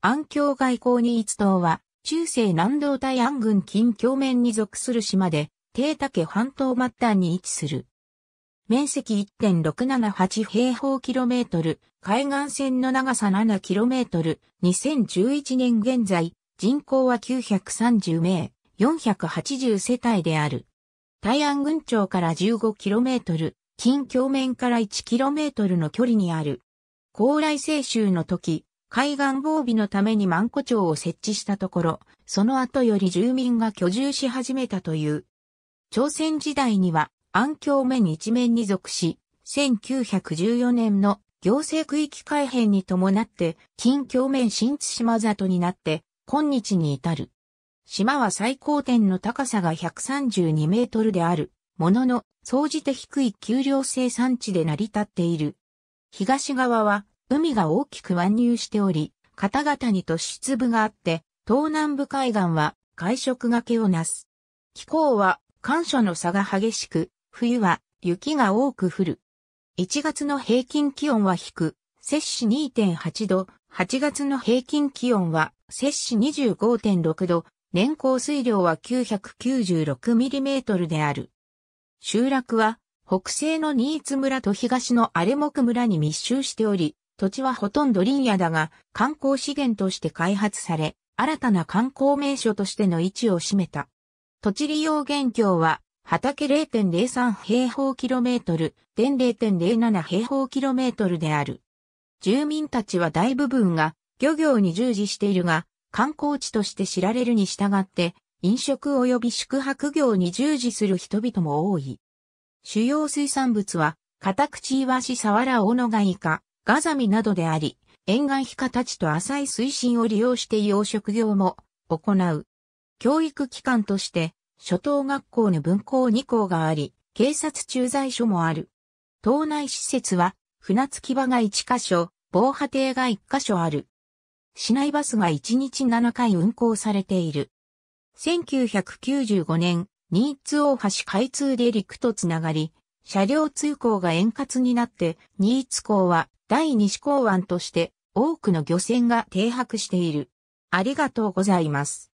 安境外交に一島は、中世南道大安郡近境面に属する島で、低竹半島末端に位置する。面積1.678平方キロメートル、海岸線の長さ7キロメートル、2011年現在、人口は930名、480世帯である。大安郡町から1 5トル、近境面から1トルの距離にある。高麗清州の時、海岸防備のために万古町を設置したところ、その後より住民が居住し始めたという。朝鮮時代には安境面一面に属し、1914年の行政区域改変に伴って近境面新津島里になって今日に至る。島は最高点の高さが132メートルである、ものの、総じて低い丘陵生産地で成り立っている。東側は海が大きく湾入しており、方々に突出部があって、東南部海岸は外食がけをなす。気候は寒暑の差が激しく、冬は雪が多く降る。1月の平均気温は低く、摂氏2.8度、8月の平均気温は摂氏25.6度、年降水量は9 9 6トルである。集落は北西の新津村と東の荒木村に密集しており、土地はほとんど林野だが、観光資源として開発され、新たな観光名所としての位置を占めた。土地利用現況は、畑0.03平方キロメートル、電0.07平方キロメートルである。住民たちは大部分が漁業に従事しているが、観光地として知られるに従って、飲食及び宿泊業に従事する人々も多い。主要水産物は、カタクチイワシサワラオノガイカ、ガザミなどであり、沿岸皮下たちと浅い水深を利用して養殖業も行う。教育機関として、初等学校の分校2校があり、警察駐在所もある。島内施設は、船着き場が1カ所、防波堤が1カ所ある。市内バスが1日7回運行されている。1995年、新津大橋開通で陸とつながり、車両通行が円滑になって、新津港は第西港湾として多くの漁船が停泊している。ありがとうございます。